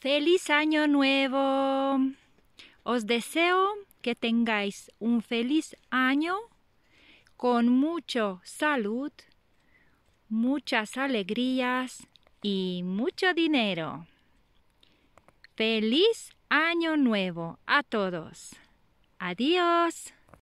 Feliz año nuevo. Os deseo que tengáis un feliz año con mucho salud, muchas alegrías y mucho dinero. Feliz año nuevo a todos. Adiós.